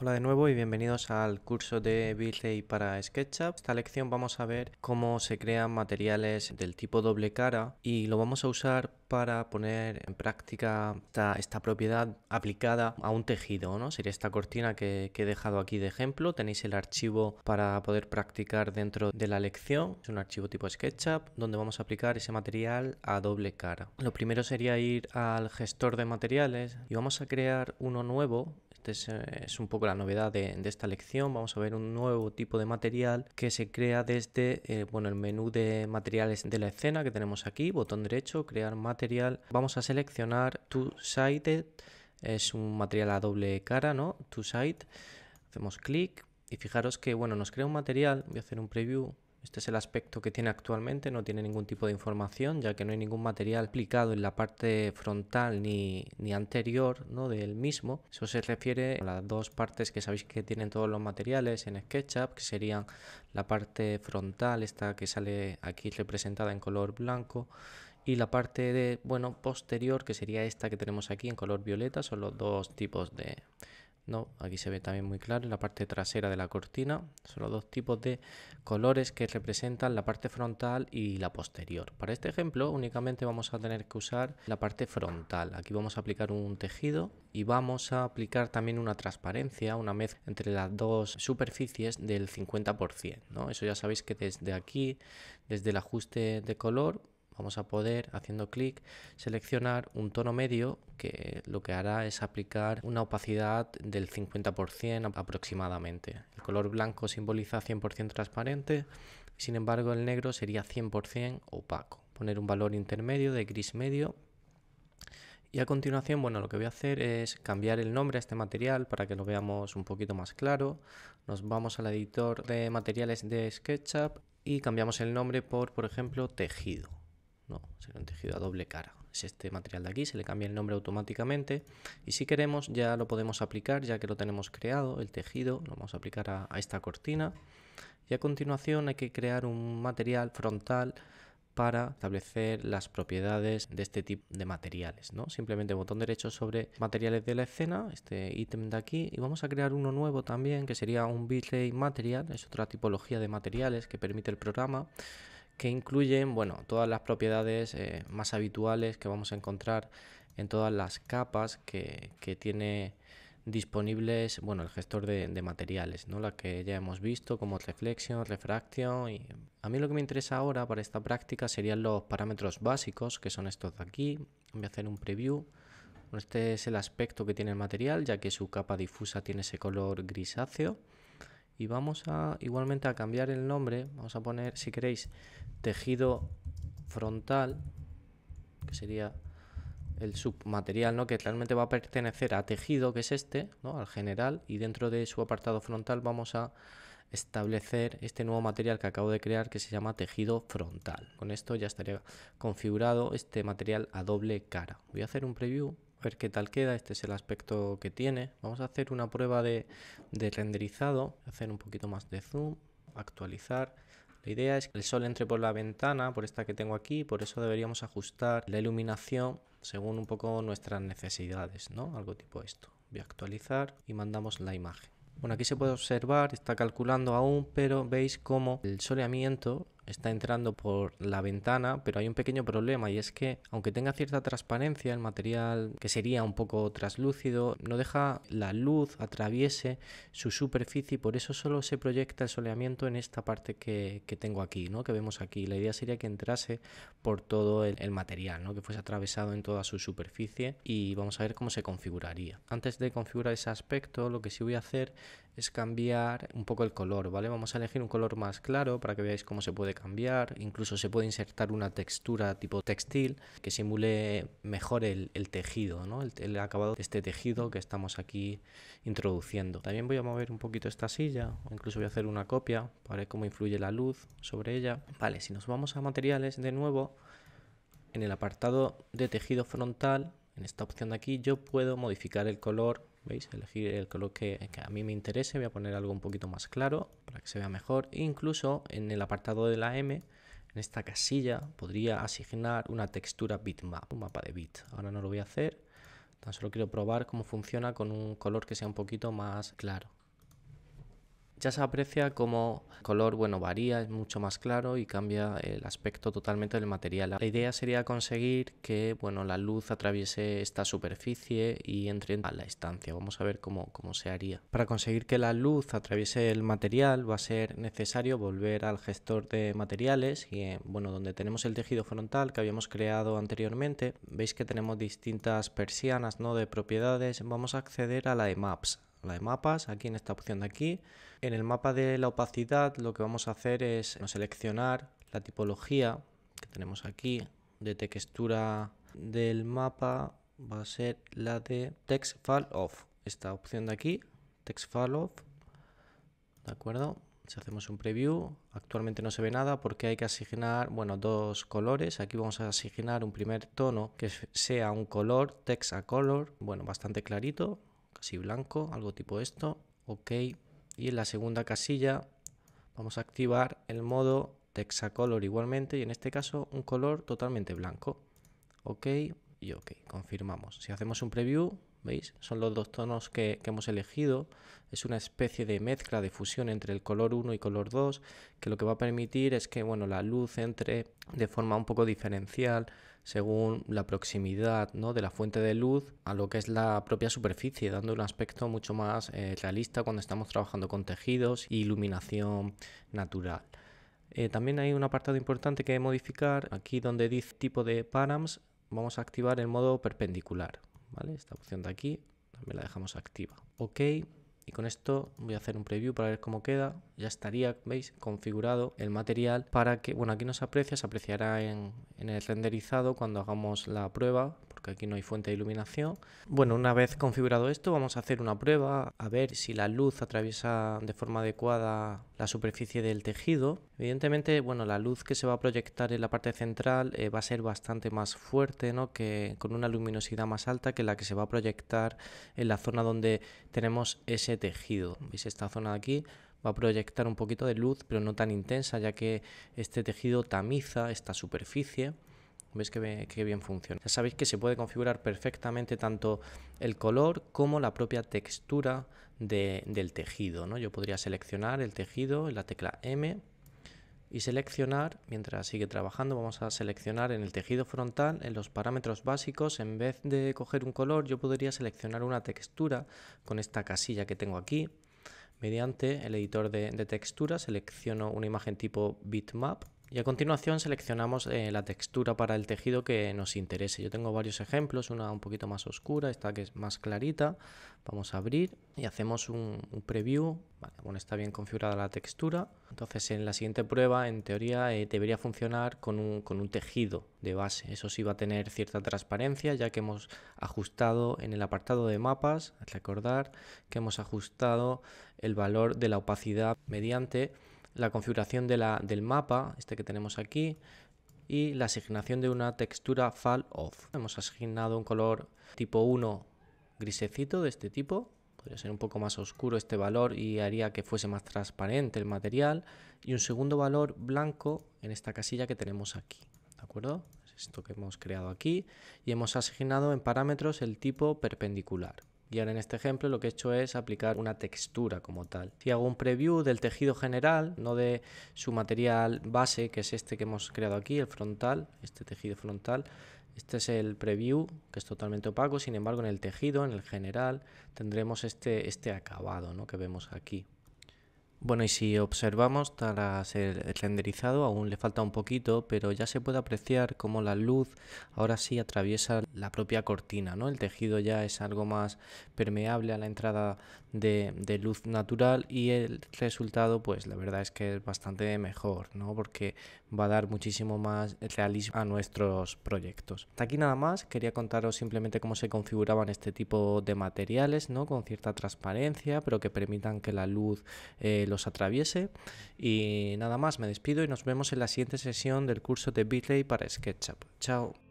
Hola de nuevo y bienvenidos al curso de Build para SketchUp. Esta lección vamos a ver cómo se crean materiales del tipo doble cara y lo vamos a usar para poner en práctica esta, propiedad aplicada a un tejido, ¿no? Sería esta cortina que, que, he dejado aquí de ejemplo. Tenéis el archivo para poder practicar dentro de la lección. Es un archivo tipo SketchUp donde vamos a aplicar ese material a doble cara. Lo primero sería ir al gestor de materiales y vamos a crear uno nuevo eh, es, un poco la novedad de, esta lección. Vamos a ver un nuevo tipo de material que se crea desde eh, bueno, el menú de materiales de la escena que tenemos aquí, botón derecho, crear material. Vamos a seleccionar two-sided, es un material a doble cara, ¿no? Two-side. Hacemos clic y fijaros que bueno, nos crea un material. Voy a hacer un preview este es el aspecto que tiene actualmente, no tiene ningún tipo de información, ya que no hay ningún material aplicado en la parte frontal ni, ni anterior ¿no? del mismo. Eso se refiere a las dos partes que sabéis que tienen todos los materiales en SketchUp, que serían la parte frontal, esta que sale aquí representada en color blanco, y la parte de, bueno, posterior, que sería esta que tenemos aquí en color violeta, son los dos tipos de no, aquí se ve también muy claro en la parte trasera de la cortina. Son los dos tipos de colores que representan la parte frontal y la posterior. Para este ejemplo únicamente vamos a tener que usar la parte frontal. Aquí vamos a aplicar un tejido y vamos a aplicar también una transparencia, una mezcla entre las dos superficies del 50%. ¿no? Eso ya sabéis que desde aquí, desde el ajuste de color, vamos a poder, haciendo clic, seleccionar un tono medio que lo que hará es aplicar una opacidad del 50% aproximadamente. El color blanco simboliza 100% transparente, sin embargo el negro sería 100% opaco. Poner un valor intermedio de gris medio y a continuación, bueno, lo que voy a hacer es cambiar el nombre a este material para que lo veamos un poquito más claro. Nos vamos al editor de materiales de SketchUp y cambiamos el nombre por, por ejemplo, tejido no, será un tejido a doble cara. Es este material de aquí, se le cambia el nombre automáticamente y si queremos ya lo podemos aplicar ya que lo tenemos creado, el tejido, lo vamos a aplicar a, esta cortina y a continuación hay que crear un material frontal para establecer las propiedades de este tipo de materiales. ¿no? Simplemente botón derecho sobre materiales de la escena, este ítem de aquí, y vamos a crear uno nuevo también que sería un bit.ly material, es otra tipología de materiales que permite el programa que incluyen bueno, todas las propiedades eh, más habituales que vamos a encontrar en todas las capas que, tiene disponibles bueno, el gestor de, materiales, ¿no? la que ya hemos visto como reflexión, Refraction... Y... A mí lo que me interesa ahora para esta práctica serían los parámetros básicos, que son estos de aquí. Voy a hacer un preview. Este es el aspecto que tiene el material, ya que su capa difusa tiene ese color grisáceo y vamos a igualmente a cambiar el nombre vamos a poner si queréis tejido frontal que sería el submaterial no que realmente va a pertenecer a tejido que es este no al general y dentro de su apartado frontal vamos a establecer este nuevo material que acabo de crear que se llama tejido frontal con esto ya estaría configurado este material a doble cara voy a hacer un preview a ver qué tal queda, este es el aspecto que tiene. Vamos a hacer una prueba de, de renderizado, hacer un poquito más de zoom, actualizar. La idea es que el sol entre por la ventana, por esta que tengo aquí, por eso deberíamos ajustar la iluminación según un poco nuestras necesidades, ¿no? Algo tipo esto. Voy a actualizar y mandamos la imagen. Bueno, aquí se puede observar, está calculando aún, pero veis cómo el soleamiento está entrando por la ventana, pero hay un pequeño problema y es que aunque tenga cierta transparencia, el material que sería un poco traslúcido, no deja la luz atraviese su superficie y por eso solo se proyecta el soleamiento en esta parte que, tengo aquí, ¿no? que vemos aquí. La idea sería que entrase por todo el, material, ¿no? que fuese atravesado en toda su superficie y vamos a ver cómo se configuraría. Antes de configurar ese aspecto, lo que sí voy a hacer es cambiar un poco el color, ¿vale? Vamos a elegir un color más claro para que veáis cómo se puede cambiar, incluso se puede insertar una textura tipo textil que simule mejor el, tejido, ¿no? el, el, acabado de este tejido que estamos aquí introduciendo. También voy a mover un poquito esta silla, o incluso voy a hacer una copia para ver cómo influye la luz sobre ella. Vale, si nos vamos a materiales de nuevo, en el apartado de tejido frontal, en esta opción de aquí, yo puedo modificar el color ¿Veis? Elegir el color que, a mí me interese, voy a poner algo un poquito más claro para que se vea mejor. incluso en el apartado de la M, en esta casilla, podría asignar una textura bitmap, un mapa de bit. Ahora no lo voy a hacer, tan solo quiero probar cómo funciona con un color que sea un poquito más claro. Ya se aprecia como el color, bueno, varía, es mucho más claro y cambia el aspecto totalmente del material. La idea sería conseguir que, bueno, la luz atraviese esta superficie y entre a la estancia. Vamos a ver cómo, cómo se haría. Para conseguir que la luz atraviese el material va a ser necesario volver al gestor de materiales y, eh, bueno, donde tenemos el tejido frontal que habíamos creado anteriormente, veis que tenemos distintas persianas, ¿no?, de propiedades. Vamos a acceder a la de Maps la de mapas, aquí en esta opción de aquí. En el mapa de la opacidad lo que vamos a hacer es seleccionar la tipología que tenemos aquí de textura del mapa va a ser la de text fall off esta opción de aquí text fall off de acuerdo si hacemos un preview actualmente no se ve nada porque hay que asignar bueno dos colores aquí vamos a asignar un primer tono que sea un color text a color bueno bastante clarito así blanco, algo tipo esto, ok. Y en la segunda casilla vamos a activar el modo Texacolor igualmente y en este caso un color totalmente blanco, ok y ok, confirmamos. Si hacemos un preview, son los dos tonos que, hemos elegido. Es una especie de mezcla, de fusión entre el color 1 y color 2, que lo que va a permitir es que bueno, la luz entre de forma un poco diferencial según la proximidad ¿no? de la fuente de luz a lo que es la propia superficie, dando un aspecto mucho más eh, realista cuando estamos trabajando con tejidos y e iluminación natural. Eh, también hay un apartado importante que modificar, aquí donde dice tipo de params, vamos a activar el modo perpendicular. ¿vale? Esta opción de aquí también la dejamos activa. Ok, y con esto voy a hacer un preview para ver cómo queda. Ya estaría, veis, configurado el material para que, bueno, aquí no se aprecia, se apreciará en, en el renderizado cuando hagamos la prueba, porque aquí no hay fuente de iluminación. Bueno, una vez configurado esto vamos a hacer una prueba a ver si la luz atraviesa de forma adecuada la superficie del tejido. Evidentemente, bueno, la luz que se va a proyectar en la parte central eh, va a ser bastante más fuerte, ¿no? Que con una luminosidad más alta que la que se va a proyectar en la zona donde tenemos ese tejido. ¿Veis esta zona de aquí? va a proyectar un poquito de luz, pero no tan intensa, ya que este tejido tamiza esta superficie. ¿Veis que, bien funciona? Ya sabéis que se puede configurar perfectamente tanto el color como la propia textura del tejido. ¿no? Yo podría seleccionar el tejido en la tecla M y seleccionar, mientras sigue trabajando, vamos a seleccionar en el tejido frontal, en los parámetros básicos, en vez de coger un color, yo podría seleccionar una textura con esta casilla que tengo aquí. Mediante el editor de, de textura selecciono una imagen tipo bitmap y a continuación seleccionamos eh, la textura para el tejido que nos interese. Yo tengo varios ejemplos, una un poquito más oscura, esta que es más clarita. Vamos a abrir y hacemos un, preview. bueno, está bien configurada la textura. Entonces en la siguiente prueba, en teoría, eh, debería funcionar con un, con un tejido de base. Eso sí va a tener cierta transparencia, ya que hemos ajustado en el apartado de mapas, recordar que hemos ajustado el valor de la opacidad mediante la configuración de del mapa, este que tenemos aquí, y la asignación de una textura fall off. Hemos asignado un color tipo 1 grisecito de este tipo, podría ser un poco más oscuro este valor y haría que fuese más transparente el material, y un segundo valor blanco en esta casilla que tenemos aquí, ¿de acuerdo? esto que hemos creado aquí, y hemos asignado en parámetros el tipo perpendicular. Y ahora en este ejemplo lo que he hecho es aplicar una textura como tal. Si hago un preview del tejido general, no de su material base, que es este que hemos creado aquí, el frontal, este tejido frontal, este es el preview, que es totalmente opaco, sin embargo en el tejido, en el general, tendremos este, este acabado ¿no? que vemos aquí. Bueno, y si observamos, tras el renderizado aún le falta un poquito, pero ya se puede apreciar cómo la luz ahora sí atraviesa la propia cortina, ¿no? El tejido ya es algo más permeable a la entrada de, de luz natural y el resultado, pues la verdad es que es bastante mejor, ¿no? Porque va a dar muchísimo más realismo a nuestros proyectos. Hasta aquí nada más, quería contaros simplemente cómo se configuraban este tipo de materiales, ¿no? Con cierta transparencia, pero que permitan que la luz eh, los atraviese. Y nada más, me despido y nos vemos en la siguiente sesión del curso de BitLay para SketchUp. Chao.